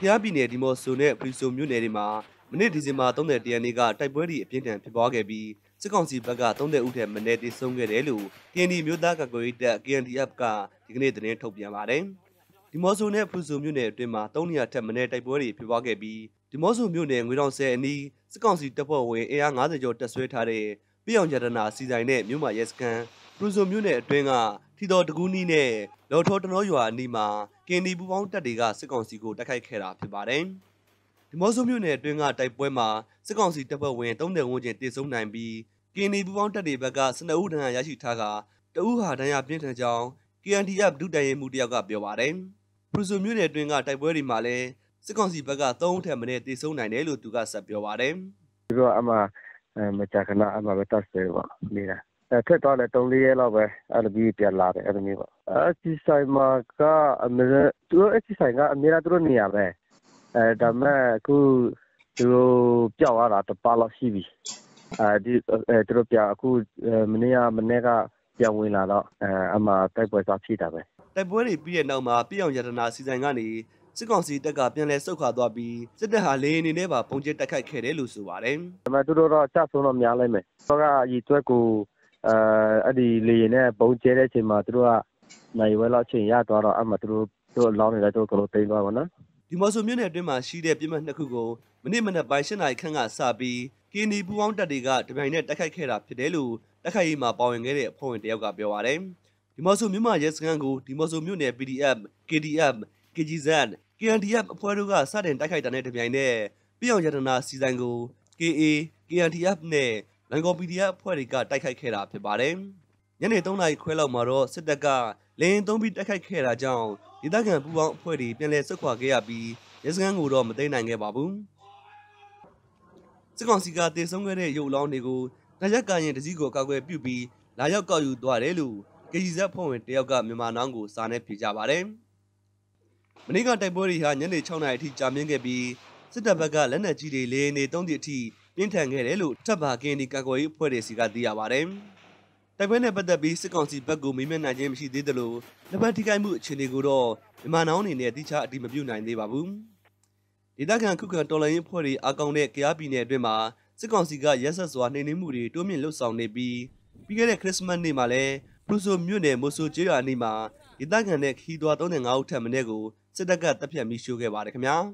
ဖျားပြည်နယ်ဒီမော့ဆိုနဲ့ပရီဆိုမြို့နယ်တွေမှာမနေ့ဒီဇင်ဘာ31ရက်နေ့ကတိုက်ပွဲတွေအပြင်းထန်ဖြစ်ပွားခဲ့ပြီးစစ်ကောင်စီဘက်က30ဦးထက်မနည်းတိဆုံးခဲ့တယ်လို့ KND မြို့သားကကွယ်ရေးတပ် KNDF ကဒီကနေ့သတင်းထုတ်ပြန်ပါတယ်။ဒီမော့ဆိုနဲ့ပရီဆိုမြို့နယ်အတွင်းမှာ300ထက်မနည်းတိုက်ပွဲတွေဖြစ်ပွားခဲ့ပြီးဒီမော့ဆိုမြို့နယ်ငွေတောင်ဆယ်အနီးစစ်ကောင်စီတပ်ဖွဲ့ဝင်အင်အား90ကျော်တပ်ဆွဲထားတဲ့ပြည်အောင်ရတနာစီဆိုင်နဲ့မြို့မရဲစခန်းပရီဆိုမြို့နယ်အတွင်းကထီတော်တကူးနီးနဲ့လော်ထောတနောရွာအနီးမှာကင်ဒီပူပေါင်းတပ်တွေကစစ်ကောင်စီကိုတိုက်ခိုက်ခဲ့တာဖြစ်ပါတယ်။ဒီမော့ဆိုမြို့နယ်အတွင်းကတိုက်ပွဲမှာစစ်ကောင်စီတပ်ဖွဲ့ဝင်30ဝန်းကျင်တေဆုံးနိုင်ပြီးကင်ဒီပူပေါင်းတပ်တွေဘက်က12ဦးဒဏ်ရာရရှိထားတာတဦးဟာဒဏ်ရာပြင်းထန်ကြောင်း KNDF ဒုတိုင်ရင်မှုတယောက်ကပြောပါတယ်။ပရူဆိုမြို့နယ်အတွင်းကတိုက်ပွဲတွေမှာလည်းစစ်ကောင်စီဘက်က3ဦးထက်မနည်းတေဆုံးနိုင်တယ်လို့သူကဆက်ပြောပါတယ်။ဒီတော့အမှမကြာခဏအမှပဲတတ်ဆဲပေါ့နေတာ။ထွက်သွားတယ်၃-၄ရက်လောက်ပဲအဲ့လိုမျိုးပြန်လာတယ်အဲ့လိုမျိုးပေါ့အဲ့ဒီဆိုင်မှာကအမေသူတို့အဲ့ဒီဆိုင်ကအမေကသူတို့နေရပဲအဲဒါမဲ့အခုသူတို့ပြောက်သွားတာတပါလောက်ရှိပြီအဲဒီအဲသူတို့ပြအခုမနေ့ကမနေ့ကပြန်ဝင်လာတော့အဲအမှတိုက်ပွဲစားဖြစ်တာပဲတိုက်ပွဲတွေပြီးတဲ့နောက်မှာပြည်အောင်ရတနာစီစဉ်ကနေစစ်ကောင်စီတပ်ကပြန်လည်ဆုတ်ခွာသွားပြီးစစ်တပ်ဟာလေအနေနဲ့ပါပုံကျဲတိုက်ခိုက်ခဲ့တယ်လို့ဆိုပါတယ်။ဒါပေမဲ့သူတို့တော့စဆုံးတော့များလိုက်မယ်။တော့ကရီတွက်ကိုအဲအဲ့ဒီလေရင်နဲ့ဘုံကျဲတဲ့အချိန်မှာသူတို့ကနိုင်ဝဲလောက်ချိန်ရသွားတော့အဲ့မှာသူတို့တို့လောင်းနေတယ်တို့ကလို့တိမ်သွားပါနော်ဒီမော်ဆိုမြို့နယ်အတွင်းမှာရှိတဲ့ပြစ်မှတ်နှစ်ခုကိုမနေ့မနက်ပိုင်း၈နာရီခန့်ကစပြီးကင်းဒီပူပေါင်းတပ်တွေကတပြိုင်နက်တိုက်ခိုက်ခဲ့တာဖြစ်တယ်လို့တိုက်ခိုက်ရေးမှာပါဝင်ခဲ့တဲ့အဖွဲ့ဝင်တယောက်ကပြောပါတယ်ဒီမော်ဆိုမြို့မှာရဲစခန်းကိုဒီမော်ဆိုမြို့နယ် PDF KDM KGZ KNDF အဖွဲ့တို့ကစတင်တိုက်ခိုက်တာနဲ့တပြိုင်နက်ပြည်အောင်ရတနာစီစဉ်ကို KA KNDF နဲ့လန်ကော PDF အဖွဲ့တွေကတိုက်ခိုက်ခဲ့တာဖြစ်ပါတယ်။ညနေ3နာရီခွဲလောက်မှာတော့စစ်တပ်ကလင်းသုံးပြီးတိုက်ခိုက်ခဲ့တာကြောင့်ဒေသခံပူပေါင်းအဖွဲ့တွေပြန်လည်ဆုတ်ခွာခဲ့ရပြီးရဲစခန်းကိုတော့မသိမ်းနိုင်ခဲ့ပါဘူး။စစ်ကောင်စီကတေဆုံးခဲ့တဲ့ရုပ်လောင်းတွေကိုတရက်ကရင်တစည်းကိုကောက်ွယ်ပြုတ်ပြီးလာရောက်ကောက်ယူသွားတယ်လို့ကကြီးဇက်ဖွဲ့ဝင်တယောက်ကမြန်မာနောင်းကိုစာနဲ့ဖြေကြပါတယ်။မနေ့ကတိုက်ပွဲတွေဟာညနေ6နာရီအထိကြာမြင့်ခဲ့ပြီးစစ်တပ်ဘက်ကလက်နက်ကြီးတွေလေနေတုံးသည့်အထိပြင်းထန်ခဲ့တယ်လို့တပ်ပါကင်းဒီကာကွယ်ရေးအဖွဲ့တွေစီကသိရပါဗျ။တိုက်ပွဲနဲ့ပတ်သက်ပြီးစစ်ကောင်စီဘက်ကမေးမြန်းနိုင်ခြင်းမရှိသေးတယ်လို့လက်ပတ်ထိခိုက်မှုအခြေအနေကိုတော့မြန်မာနောင်းအနေနဲ့တိကျအတည်မပြုနိုင်သေးပါဘူး။ဒေသခံခုခံတော်လှန်ရေးအဖွဲ့တွေအကောင်နဲ့ကြားပြည်နယ်အတွင်းမှာစစ်ကောင်စီကရက်ဆက်စွာနှိမ်နင်းမှုတွေတိုးမြင့်လှုပ်ဆောင်နေပြီးပြီးခဲ့တဲ့ခရစ်စမတ်နေ့မှာလည်းပရူဆိုမြို့နယ်မိုဆိုကျေးရွာနေမှာဒေသခံနဲ့ခီးသွွား35ဦးထပ်မင်းကိုစစ်တပ်ကတပ်ဖြတ်မိရှို့ခဲ့ပါတယ်ခင်ဗျာ။